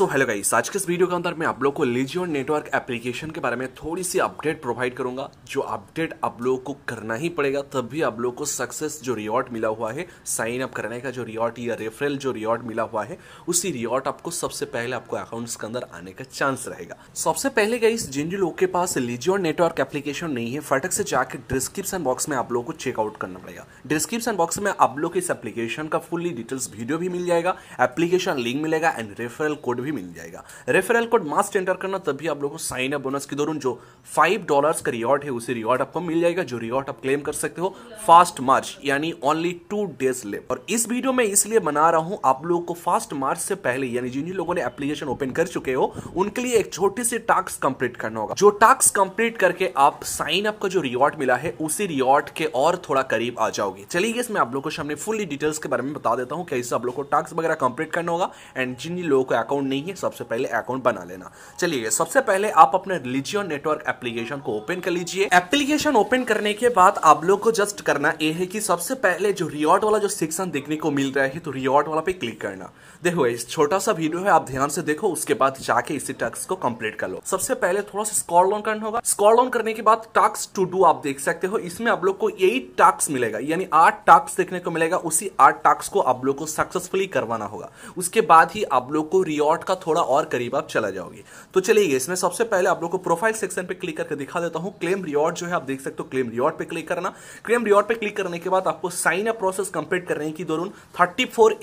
so hello guys आज के इस वीडियो के अंदर मैं आप लोग को लीजियो नेटवर्क एप्लीकेशन के बारे में थोड़ी सी अपडेट प्रोवाइड करूंगा जो अपडेट आप लोगों को करना ही पड़ेगा तब भी आप लोगों को सक्सेस जो रिवॉर्ड मिला हुआ है साइन अप करने का जो रिवॉर्ड या रेफरल जो रिवॉर्ड मिला हुआ है उसी रिवॉर्ड आपको सबसे पहले आपको अकाउंट्स के अंदर आने का चांस रहेगा सबसे पहले गाइस जिन जिन लोगों के पास लीजियो नेटवर्क एप्लीकेशन नहीं है फटक से जाकर डिस्क्रिप्शन बॉक्स में आप लोग को चेकआउट करना पड़ेगा डिस्क्रिप्शन बॉक्स में आप लोग इस एप्लीकेशन का फुल्ली डिटेल्स वीडियो भी मिल जाएगा एप्लीकेशन लिंक मिलेगा एंड रेफरल कोड भी मिल जाएगा रेफरल कोड मास्ट एंटर करना तभी आप लोगों को साइन अप बोनस की दौरान जो फाइव डॉलर्स का रिवॉर्ड है उसे रिवॉर्ड आपको मिल जाएगा जो रिवॉर्ड आप क्लेम कर सकते हो फास्ट मार्च यानी ओनली टू डेज ले और इस वीडियो में इसलिए बना रहा हूं आप लोगों को फास्ट मार्च से पहले यानी जिन लोगों ने एप्लीकेशन ओपन कर चुके हो उनके लिए एक छोटी सी टास्क कंप्लीट करना होगा जो टास्क कंप्लीट करके आप साइन अप का जो रिवॉर्ड मिला है उसी रिवॉर्ड के और थोड़ा करीब आ जाओगे चलिए इसमें आप लोग को सामने फुल्ली डिटेल्स के बारे में बता देता हूँ कैसे आप लोग को टास्क वगैरह कंप्लीट करना होगा एंड जिन लोगों को अकाउंट नहीं नहीं है सबसे पहले अकाउंट बना लेना चलिए सबसे पहले आप अपने रिलीजियन नेटवर्क एप्लीकेशन को ओपन कर लीजिए एप्लीकेशन ओपन करने के बाद आप लोग को जस्ट करना ये है कि सबसे पहले जो रिवॉर्ड वाला जो सेक्शन देखने को मिल रहा है तो रिवॉर्ड वाला पे क्लिक करना देखो इस छोटा सा वीडियो है आप ध्यान से देखो उसके बाद जाके इसी टास्क को कंप्लीट कर लो सबसे पहले थोड़ा सा स्कॉल लोन करना होगा स्कॉल लोन करने के बाद टास्क टू डू आप देख सकते हो इसमें आप लोग को यही टास्क मिलेगा यानी आठ टास्क देखने को मिलेगा उसी आठ टास्क को आप लोग को सक्सेसफुली करवाना होगा उसके बाद ही आप लोग को रिवॉर्ड डॉट का थोड़ा और करीब आप चला जाओगे तो चलिए इसमें सबसे पहले आप लोग को प्रोफाइल सेक्शन पे क्लिक करके दिखा देता हूं क्लेम रिवॉर्ड जो है आप देख सकते हो क्लेम रिवॉर्ड पे क्लिक करना क्लेम रिवॉर्ड पे क्लिक करने के बाद आपको साइन अप प्रोसेस कंप्लीट करने की दोनों थर्टी फोर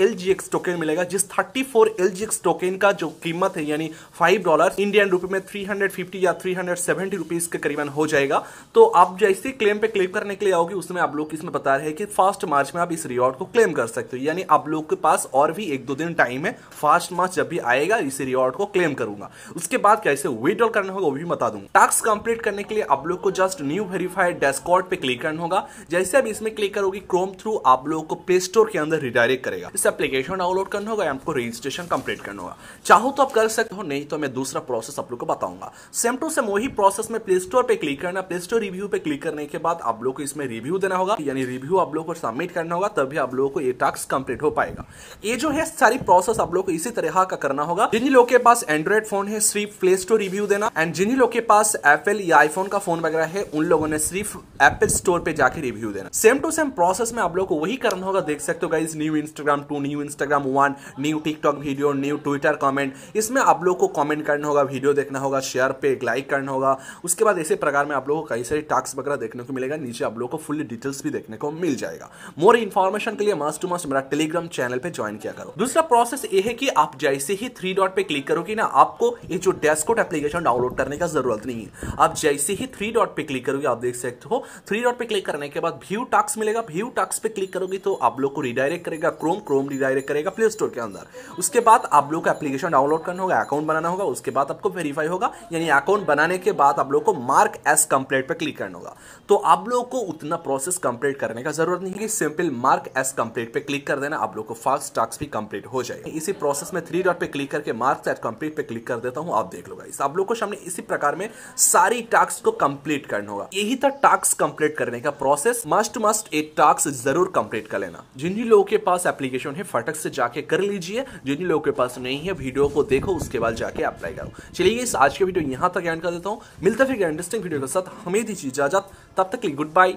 टोकन मिलेगा जिस थर्टी फोर टोकन का जो कीमत है यानी फाइव डॉलर इंडियन रुपी में थ्री हंड्रेड फिफ्टी या थ्री हंड्रेड सेवेंटी रुपीज के करीबन हो जाएगा तो आप जैसे क्लेम पे क्लिक करने के लिए आओगे उसमें आप लोग इसमें बता रहे कि फास्ट मार्च में आप इस रिवॉर्ड को क्लेम कर सकते हो यानी आप लोग के पास और भी एक दो दिन टाइम है फास्ट मार्च जब भी आएगा पड़ेगा इसे रिवॉर्ड को क्लेम करूंगा उसके बाद क्या इसे विड्रॉल करना होगा वो भी बता दूंगा टास्क कंप्लीट करने के लिए आप लोग को जस्ट न्यू वेरीफाइड डेस्कॉर्ड पे क्लिक करना होगा जैसे आप इसमें क्लिक करोगे क्रोम थ्रू आप लोग को प्ले स्टोर के अंदर रिडायरेक्ट करेगा इस एप्लीकेशन डाउनलोड करना होगा आपको रजिस्ट्रेशन कंप्लीट करना होगा चाहो तो आप कर सकते हो नहीं तो मैं दूसरा प्रोसेस आप लोग को बताऊंगा सेम टू सेम वही प्रोसेस में प्ले स्टोर पे क्लिक करना प्ले स्टोर रिव्यू पे क्लिक करने के बाद आप लोग को इसमें रिव्यू देना होगा यानी रिव्यू आप लोग को सबमिट करना होगा तभी आप लोगों को ये टास्क कंप्लीट हो पाएगा ये जो है सारी प्रोसेस आप लोग को इसी तरह का करना होगा होगा जिन लोग के पास एंड्रॉइड फोन है सिर्फ प्ले स्टोर रिव्यू देना एंड जिन लोग के पास एपल या आईफोन का फोन वगैरह है उन लोगों ने सिर्फ एपल स्टोर पे जाके रिव्यू देना सेम टू सेम प्रोसेस में आप लोग को वही करना होगा देख सकते हो guys new Instagram two new Instagram one new TikTok video new Twitter comment इसमें आप लोग को कॉमेंट करना होगा वीडियो देखना होगा शेयर पे लाइक करना होगा उसके बाद इसी प्रकार में आप लोग को कई सारे टास्क वगैरह देखने को मिलेगा नीचे आप लोग को फुल डिटेल्स भी देखने को मिल जाएगा मोर इन्फॉर्मेशन के लिए मस्ट टू मस्ट मेरा टेलीग्राम चैनल पे ज्वाइन किया करो दूसरा प्रोसेस ये है कि आप जैसे ही थ्री थ्री डॉट पे क्लिक करोगे ना आपको ये जो डेस्कोट एप्लीकेशन डाउनलोड करने का जरूरत नहीं है आप जैसे ही थ्री डॉट पे क्लिक करोगे आप देख सकते हो थ्री डॉट पे क्लिक करने के बाद व्यू टास्क मिलेगा व्यू टास्क पे क्लिक करोगे तो आप लोग को रिडायरेक्ट करेगा क्रोम क्रोम रिडायरेक्ट करेगा प्ले स्टोर के अंदर उसके बाद आप लोग को एप्लीकेशन डाउनलोड करना होगा अकाउंट बनाना होगा उसके बाद आपको वेरीफाई होगा यानी अकाउंट बनाने के बाद आप लोग को मार्क एस कंप्लीट पर क्लिक करना होगा तो आप लोग को उतना प्रोसेस कंप्लीट करने का जरूरत नहीं है सिंपल मार्क एस कंप्लीट पर क्लिक कर देना आप लोग को फास्ट टास्क भी कंप्लीट हो जाएगा इसी प्रोसेस में थ्री डॉट पे क्लिक करके मार्क्स एट कंप्लीट पे क्लिक कर देता हूँ आप देख लो गाइस आप लोग को सामने इसी प्रकार में सारी टास्क को कंप्लीट करना होगा यही था टास्क कंप्लीट करने का प्रोसेस मस्ट मस्ट एक टास्क जरूर कंप्लीट कर लेना जिन जिन लोगों के पास एप्लीकेशन है फटक से जाके कर लीजिए जिन जिन लोगों के पास नहीं है वीडियो को देखो उसके बाद जाके अप्लाई करो चलिए इस आज के वीडियो यहाँ तक एंड कर देता हूँ मिलता फिर इंटरेस्टिंग वीडियो के साथ हमें दीजिए इजाजत तब तक गुड बाय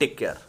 टेक केयर